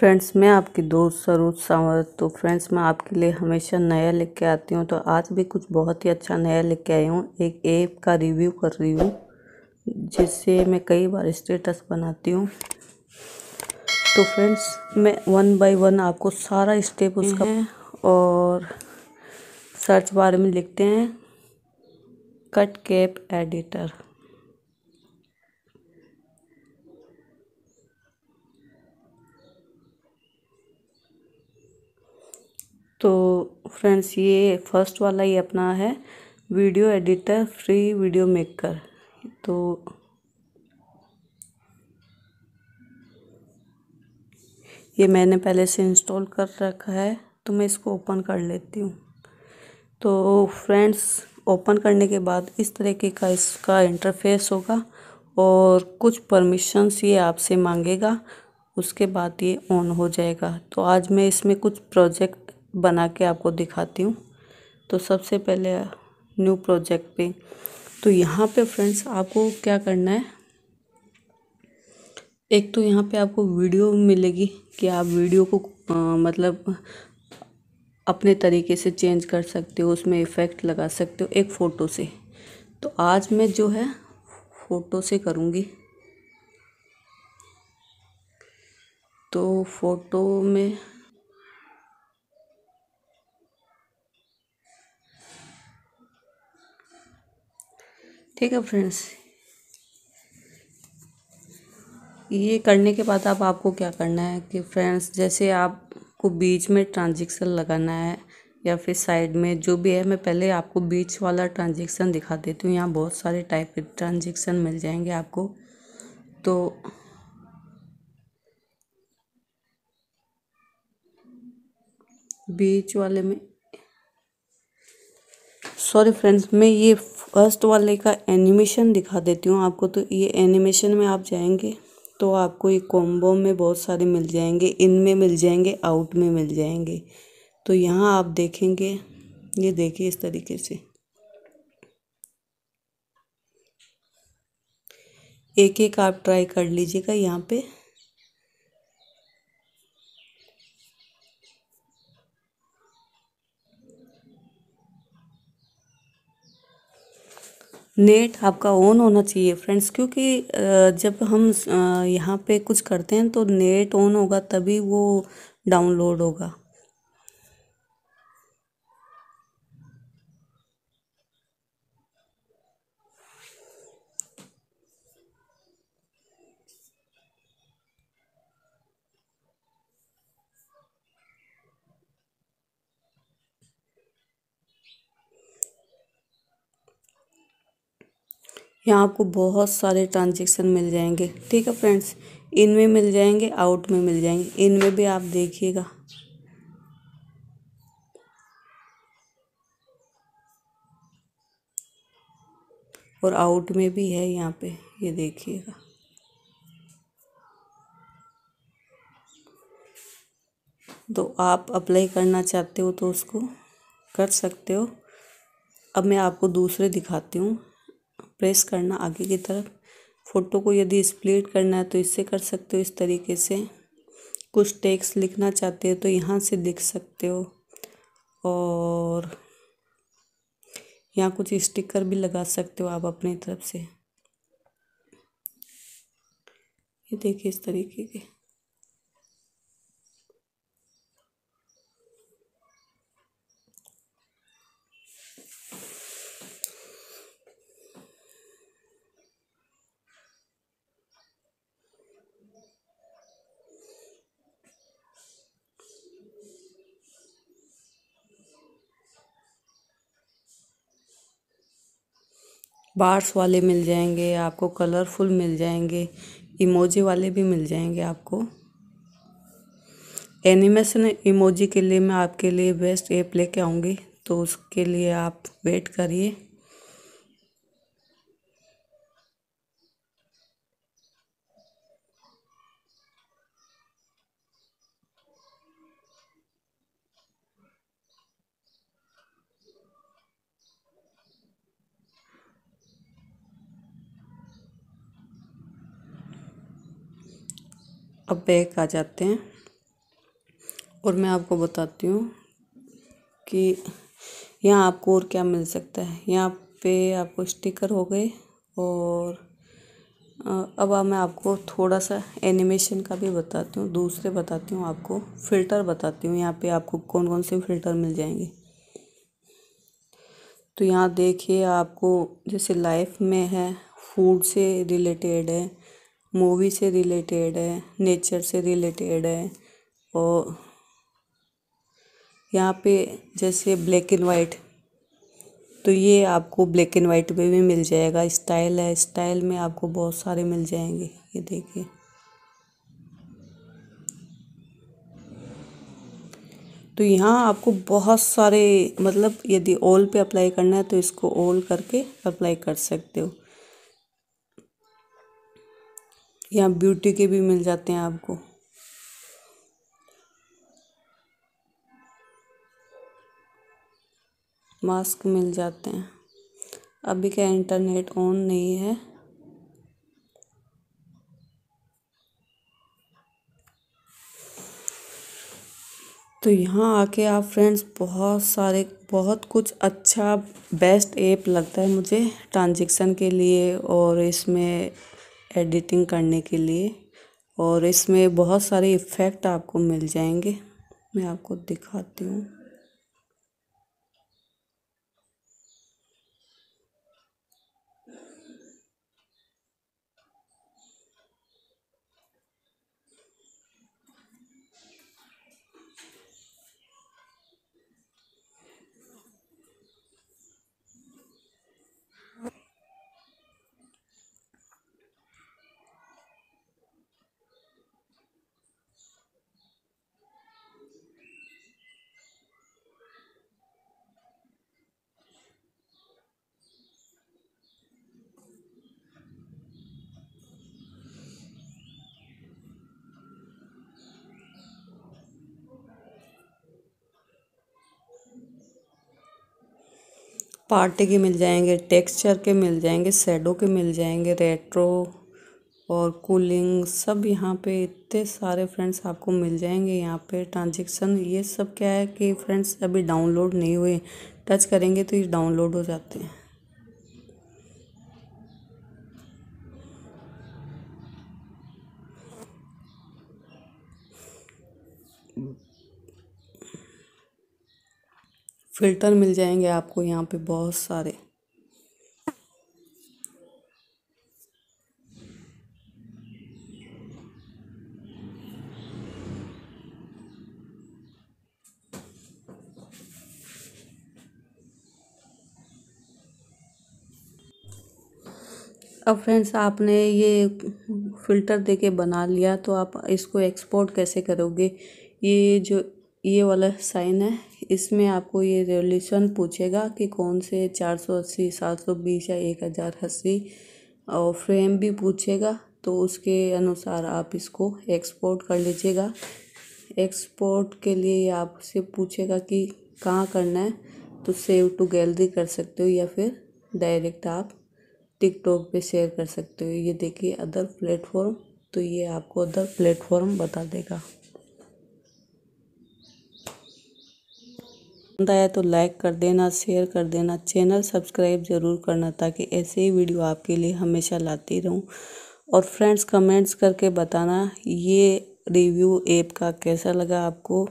Friends मैं आपकी दोस्त सरोज सावर तो फ्रेंड्स मैं आपके लिए हमेशा नया लेके आती हूँ तो आज भी कुछ बहुत ही अच्छा नया लेके आई हूँ एक ऐप का रिव्यू कर रही हूँ जिससे मैं कई बार स्टेटस बनाती हूँ तो फ्रेंड्स मैं वन बाय वन आपको सारा स्टेप उसका हम्म। और सर्च बारे में लिखते हैं कट कैप एडिटर तो फ्रेंड्स ये फर्स्ट वाला ये अपना है video editor free video maker तो ये मैंने पहले से इंस्टॉल कर रखा है तो मैं इसको ओपन कर लेती हूँ तो फ्रेंड्स ओपन करने के बाद इस तरीके का इसका इंटरफेस होगा और कुछ परमिशंस ये आपसे मांगेगा उसके बाद ये ऑन हो जाएगा तो आज मैं इसमें कुछ प्रोजेक्ट बना के आपको दिखाती हूँ तो सबसे पहले न्यू प्रोजेक्ट पे तो यहाँ पे फ्रेंड्स आपको क्या करना है एक तो यहाँ पे आपको वीडियो मिलेगी कि आप वीडियो को आ, मतलब अपने तरीके से चेंज कर सकते हो उसमें इफ़ेक्ट लगा सकते हो एक फ़ोटो से तो आज मैं जो है फ़ोटो से करूँगी तो फ़ोटो में ठीक है फ्रेंड्स ये करने के बाद अब आप आपको क्या करना है कि फ्रेंड्स जैसे आपको बीच में ट्रांजेक्शन लगाना है या फिर साइड में जो भी है मैं पहले आपको बीच वाला ट्रांजेक्शन दिखा देती हूँ यहाँ बहुत सारे टाइप के ट्रांजेक्शन मिल जाएंगे आपको तो बीच वाले में सॉरी फ्रेंड्स मैं ये फर्स्ट वाले का एनिमेशन दिखा देती हूँ आपको तो ये एनिमेशन में आप जाएंगे तो आपको ये कॉम्बो में बहुत सारे मिल जाएंगे इन में मिल जाएंगे आउट में मिल जाएंगे तो यहाँ आप देखेंगे ये देखिए इस तरीके से एक एक आप ट्राई कर लीजिएगा यहाँ पे नेट आपका ऑन होना चाहिए फ्रेंड्स क्योंकि जब हम यहाँ पे कुछ करते हैं तो नेट ऑन होगा तभी वो डाउनलोड होगा यहाँ आपको बहुत सारे ट्रांजेक्शन मिल जाएंगे ठीक है फ्रेंड्स इनमें मिल जाएंगे आउट में मिल जाएंगे इनमें भी आप देखिएगा और आउट में भी है यहाँ पे ये देखिएगा तो आप अप्लाई करना चाहते हो तो उसको कर सकते हो अब मैं आपको दूसरे दिखाती हूँ प्रेस करना आगे की तरफ फ़ोटो को यदि स्प्लिट करना है तो इससे कर सकते हो इस तरीके से कुछ टेक्स्ट लिखना चाहते हो तो यहाँ से लिख सकते हो और यहाँ कुछ स्टिकर भी लगा सकते हो आप अपनी तरफ से ये देखिए इस तरीके के बार्स वाले मिल जाएंगे आपको कलरफुल मिल जाएंगे इमोजी वाले भी मिल जाएंगे आपको एनिमेशन इमोजी के लिए मैं आपके लिए बेस्ट ऐप लेके आऊँगी तो उसके लिए आप वेट करिए अब बैक आ जाते हैं और मैं आपको बताती हूँ कि यहाँ आपको और क्या मिल सकता है यहाँ पे आपको स्टिकर हो गए और अब मैं आपको थोड़ा सा एनिमेशन का भी बताती हूँ दूसरे बताती हूँ आपको फ़िल्टर बताती हूँ यहाँ पे आपको कौन कौन से फ़िल्टर मिल जाएंगे तो यहाँ देखिए आपको जैसे लाइफ में है फूड से रिलेटेड है मूवी से रिलेटेड है नेचर से रिलेटेड है और यहाँ पे जैसे ब्लैक एंड वाइट तो ये आपको ब्लैक एंड वाइट में भी मिल जाएगा स्टाइल है स्टाइल में आपको बहुत सारे मिल जाएंगे ये देखिए तो यहाँ आपको बहुत सारे मतलब यदि ऑल पे अप्लाई करना है तो इसको ऑल करके अप्लाई कर सकते हो यहाँ ब्यूटी के भी मिल जाते हैं आपको मास्क मिल जाते हैं अभी क्या इंटरनेट ऑन नहीं है तो यहाँ आके आप फ्रेंड्स बहुत सारे बहुत कुछ अच्छा बेस्ट ऐप लगता है मुझे ट्रांजेक्शन के लिए और इसमें एडिटिंग करने के लिए और इसमें बहुत सारे इफ़ेक्ट आपको मिल जाएंगे मैं आपको दिखाती हूँ पार्टी के मिल जाएंगे टेक्सचर के मिल जाएंगे सैडो के मिल जाएंगे रेट्रो और कूलिंग सब यहाँ पे इतने सारे फ्रेंड्स आपको मिल जाएंगे यहाँ पे ट्रांजेक्शन ये सब क्या है कि फ्रेंड्स अभी डाउनलोड नहीं हुए टच करेंगे तो ये डाउनलोड हो जाते हैं Mm-hmm. फ़िल्टर मिल जाएंगे आपको यहाँ पे बहुत सारे अब फ्रेंड्स आपने ये फ़िल्टर देके बना लिया तो आप इसको एक्सपोर्ट कैसे करोगे ये जो ये वाला साइन है इसमें आपको ये रेवल्यूशन पूछेगा कि कौन से चार सौ अस्सी सात सौ बीस या एक हज़ार अस्सी और फ्रेम भी पूछेगा तो उसके अनुसार आप इसको एक्सपोर्ट कर लीजिएगा एक्सपोर्ट के लिए आपसे पूछेगा कि कहाँ करना है तो सेव टू गैलरी कर सकते हो या फिर डायरेक्ट आप टिकटॉक पे शेयर कर सकते हो ये देखिए अदर प्लेटफॉर्म तो ये आपको अदर प्लेटफॉर्म बता देगा पसंद आया तो लाइक कर देना शेयर कर देना चैनल सब्सक्राइब ज़रूर करना ताकि ऐसे ही वीडियो आपके लिए हमेशा लाती रहूं और फ्रेंड्स कमेंट्स करके बताना ये रिव्यू ऐप का कैसा लगा आपको